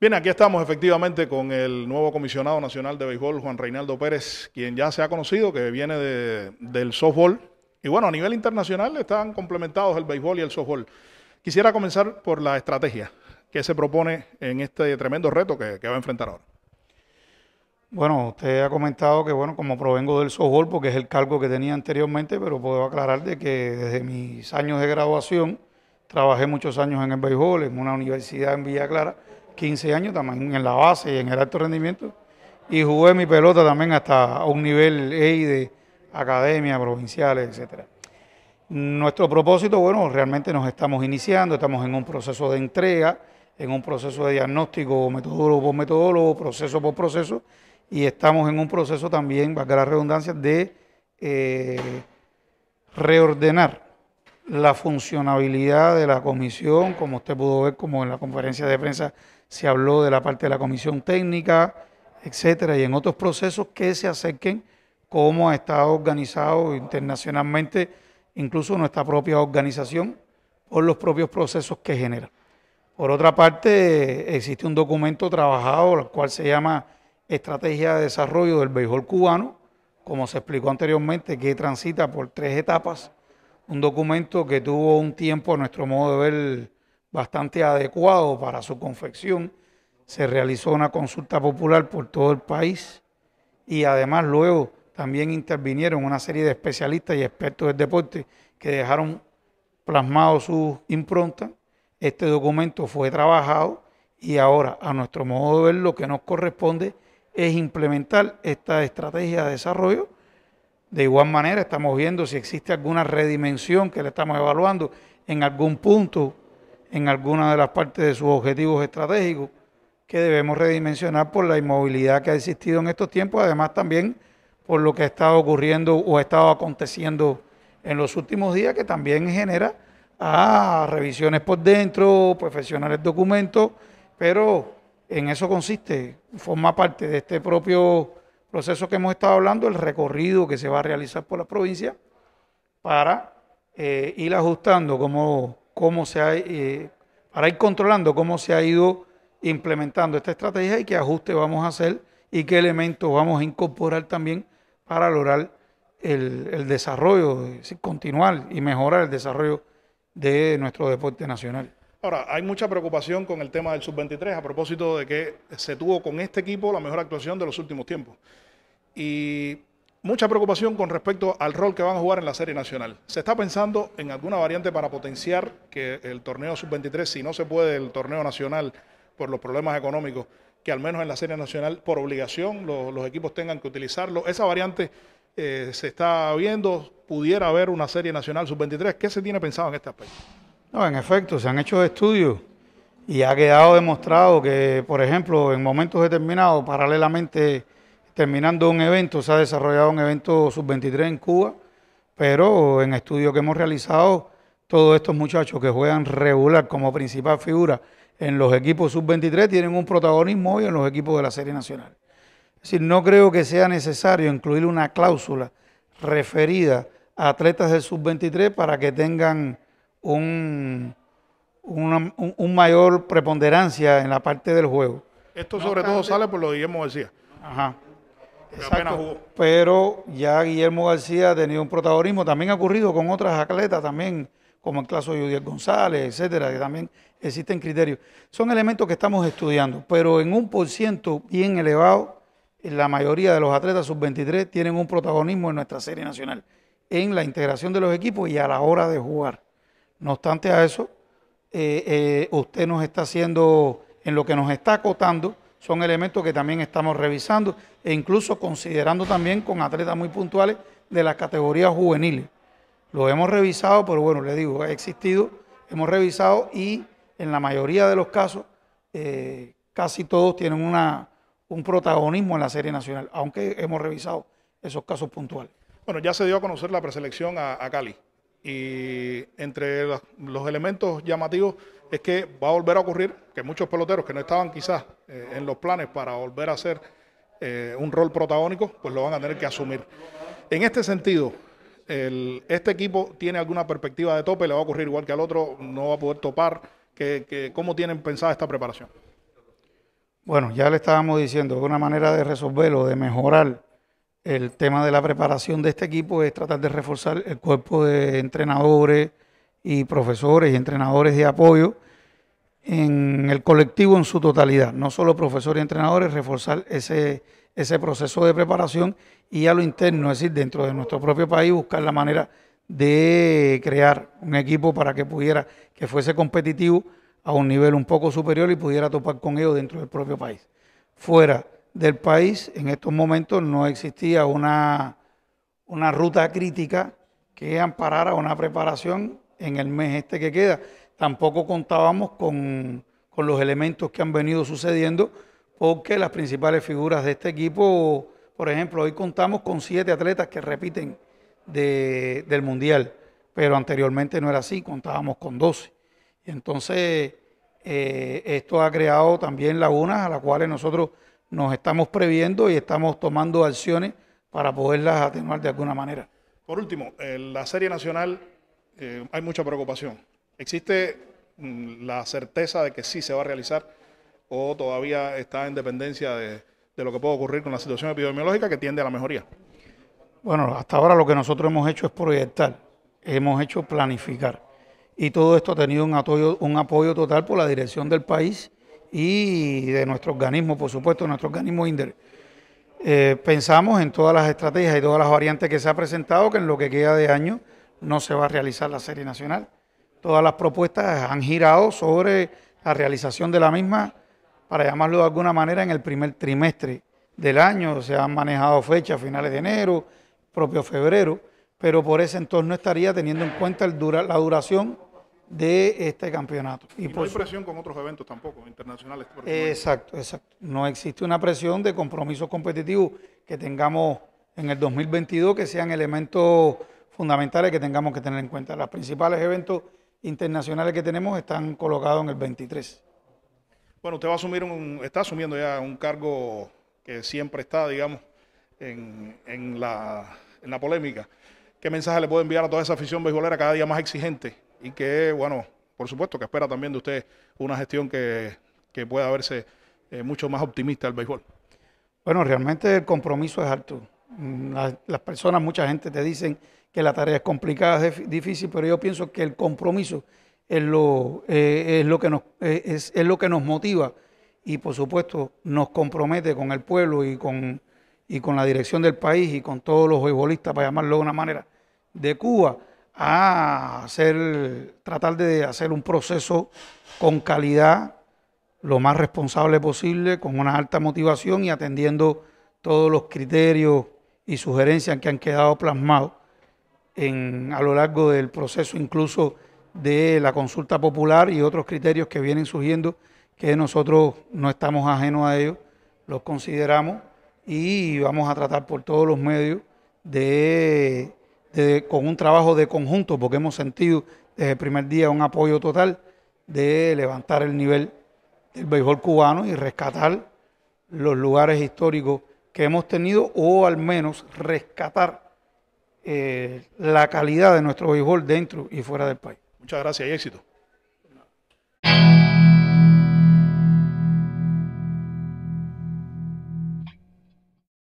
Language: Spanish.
Bien, aquí estamos efectivamente con el nuevo comisionado nacional de béisbol, Juan Reinaldo Pérez, quien ya se ha conocido, que viene del softball. Y bueno, a nivel internacional están complementados el béisbol y el softball. Quisiera comenzar por la estrategia que se propone en este tremendo reto que, va a enfrentar ahora. Bueno, usted ha comentado que, bueno, como provengo del softball, porque es el cargo que tenía anteriormente, pero puedo aclarar de que desde mis años de graduación trabajé muchos años en el béisbol, en una universidad en Villa Clara 15 años también en la base y en el alto rendimiento. Y jugué mi pelota también hasta un nivel EI de academia, provinciales, etc. Nuestro propósito, bueno, realmente nos estamos iniciando, estamos en un proceso de entrega, en un proceso de diagnóstico metodólogo por metodólogo, proceso por proceso, y estamos en un proceso también, valga la redundancia, de eh, reordenar la funcionabilidad de la comisión, como usted pudo ver, como en la conferencia de prensa se habló de la parte de la comisión técnica, etcétera, y en otros procesos que se acerquen, como ha estado organizado internacionalmente, incluso nuestra propia organización, por los propios procesos que genera. Por otra parte, existe un documento trabajado, el cual se llama Estrategia de Desarrollo del Béisbol Cubano, como se explicó anteriormente, que transita por tres etapas un documento que tuvo un tiempo, a nuestro modo de ver, bastante adecuado para su confección. Se realizó una consulta popular por todo el país y además luego también intervinieron una serie de especialistas y expertos del deporte que dejaron plasmado sus improntas. Este documento fue trabajado y ahora, a nuestro modo de ver, lo que nos corresponde es implementar esta estrategia de desarrollo de igual manera, estamos viendo si existe alguna redimensión que le estamos evaluando en algún punto, en alguna de las partes de sus objetivos estratégicos, que debemos redimensionar por la inmovilidad que ha existido en estos tiempos, además también por lo que ha estado ocurriendo o ha estado aconteciendo en los últimos días, que también genera ah, revisiones por dentro, profesionales documentos, pero en eso consiste, forma parte de este propio proceso que hemos estado hablando, el recorrido que se va a realizar por la provincia para eh, ir ajustando cómo, cómo se ha, eh, para ir controlando cómo se ha ido implementando esta estrategia y qué ajuste vamos a hacer y qué elementos vamos a incorporar también para lograr el, desarrollo, continuar y mejorar el desarrollo de nuestro deporte nacional. Ahora, hay mucha preocupación con el tema del sub-23 a propósito de que se tuvo con este equipo la mejor actuación de los últimos tiempos. Y mucha preocupación con respecto al rol que van a jugar en la Serie Nacional. ¿Se está pensando en alguna variante para potenciar que el torneo sub-23, si no se puede el torneo nacional por los problemas económicos, que al menos en la Serie Nacional por obligación los, equipos tengan que utilizarlo? ¿Esa variante eh, se está viendo? ¿Pudiera haber una Serie Nacional sub-23? ¿Qué se tiene pensado en este aspecto? No, en efecto, se han hecho estudios y ha quedado demostrado que, por ejemplo, en momentos determinados, paralelamente terminando un evento, se ha desarrollado un evento sub-23 en Cuba, pero en estudios que hemos realizado, todos estos muchachos que juegan regular como principal figura en los equipos sub-23 tienen un protagonismo hoy en los equipos de la Serie Nacional. Es decir, no creo que sea necesario incluir una cláusula referida a atletas del sub-23 para que tengan un, una, mayor preponderancia en la parte del juego. Esto sobre todo sale por lo que Guillermo García. Ajá. pero ya Guillermo García ha tenido un protagonismo, también ha ocurrido con otras atletas también, como el caso de Judiel González, etcétera, que también existen criterios. Son elementos que estamos estudiando, pero en un por ciento bien elevado, la mayoría de los atletas sub-23 tienen un protagonismo en nuestra serie nacional, en la integración de los equipos y a la hora de jugar. No obstante a eso, eh, eh, usted nos está haciendo, en lo que nos está acotando, son elementos que también estamos revisando e incluso considerando también con atletas muy puntuales de las categorías juveniles. Lo hemos revisado, pero bueno, le digo, ha existido, hemos revisado y en la mayoría de los casos eh, casi todos tienen una, un protagonismo en la serie nacional, aunque hemos revisado esos casos puntuales. Bueno, ya se dio a conocer la preselección a Cali. Y entre los elementos llamativos es que va a volver a ocurrir que muchos peloteros que no estaban quizás eh, en los planes para volver a hacer eh, un rol protagónico, pues lo van a tener que asumir. En este sentido, este equipo tiene alguna perspectiva de tope, le va a ocurrir igual que al otro, no va a poder topar. Que, ¿Cómo tienen pensada esta preparación? Bueno, ya le estábamos diciendo, es una manera de resolverlo, de mejorar el tema de la preparación de este equipo es tratar de reforzar el cuerpo de entrenadores y profesores y entrenadores de apoyo en el colectivo en su totalidad, no solo profesores y entrenadores, reforzar ese, ese proceso de preparación y a lo interno, es decir, dentro de nuestro propio país, buscar la manera de crear un equipo para que pudiera, que fuese competitivo a un nivel un poco superior y pudiera topar con ellos dentro del propio país. Fuera del país, en estos momentos no existía una, una ruta crítica que amparara una preparación en el mes este que queda. Tampoco contábamos con, con los elementos que han venido sucediendo, porque las principales figuras de este equipo, por ejemplo, hoy contamos con siete atletas que repiten del Mundial, pero anteriormente no era así, contábamos con doce entonces, eh, esto ha creado también lagunas a las cuales nosotros nos estamos previendo y estamos tomando acciones para poderlas atenuar de alguna manera. Por último, en la serie nacional eh, hay mucha preocupación. ¿Existe mm, la certeza de que sí se va a realizar o todavía está en dependencia de, lo que pueda ocurrir con la situación epidemiológica que tiende a la mejoría? Bueno, hasta ahora lo que nosotros hemos hecho es proyectar, hemos hecho planificar. Y todo esto ha tenido un apoyo total por la dirección del país y de nuestro organismo, por supuesto, nuestro organismo INDER. Eh, pensamos en todas las estrategias y todas las variantes que se ha presentado, que en lo que queda de año no se va a realizar la serie nacional. Todas las propuestas han girado sobre la realización de la misma, para llamarlo de alguna manera, en el primer trimestre del año. Se han manejado fechas, finales de enero, propio febrero, pero por ese entorno estaría teniendo en cuenta la duración de este campeonato. Y, no hay presión con otros eventos tampoco, internacionales. Exacto, exacto. No existe una presión de compromiso competitivos que tengamos en el 2022 que sean elementos fundamentales que tengamos que tener en cuenta. Los principales eventos internacionales que tenemos están colocados en el 23. Bueno, usted va a asumir un, está asumiendo ya un cargo que siempre está, digamos, en, la, en la polémica. ¿Qué mensaje le puede enviar a toda esa afición beisbolera cada día más exigente y que, bueno, por supuesto que espera también de usted una gestión que, pueda verse eh, mucho más optimista el béisbol. Bueno, realmente el compromiso es alto. Mm, las, personas, mucha gente te dicen que la tarea es complicada, es difícil, pero yo pienso que el compromiso es lo, eh, es lo, que, nos, eh, es, lo que nos motiva y por supuesto nos compromete con el pueblo y con, y con la dirección del país y con todos los beisbolistas, para llamarlo de una manera, de Cuba a hacer, tratar de hacer un proceso con calidad, lo más responsable posible, con una alta motivación y atendiendo todos los criterios y sugerencias que han quedado plasmados en, a lo largo del proceso, incluso de la consulta popular y otros criterios que vienen surgiendo que nosotros no estamos ajenos a ellos, los consideramos y vamos a tratar por todos los medios de con un trabajo de conjunto, porque hemos sentido desde el primer día un apoyo total de levantar el nivel del béisbol cubano y rescatar los lugares históricos que hemos tenido o al menos rescatar eh, la calidad de nuestro béisbol dentro y fuera del país. Muchas gracias y éxito.